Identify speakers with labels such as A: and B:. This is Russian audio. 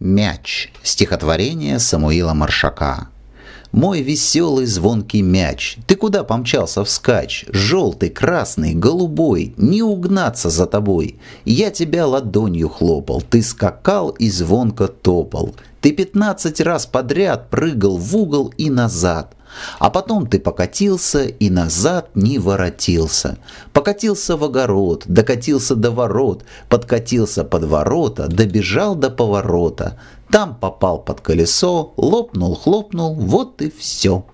A: Мяч. Стихотворение Самуила Маршака. Мой веселый звонкий мяч, ты куда помчался вскачь? Желтый, красный, голубой, не угнаться за тобой. Я тебя ладонью хлопал, ты скакал и звонко топал. Ты пятнадцать раз подряд прыгал в угол и назад – а потом ты покатился и назад не воротился. Покатился в огород, докатился до ворот, подкатился под ворота, добежал до поворота. Там попал под колесо, лопнул-хлопнул, вот и все.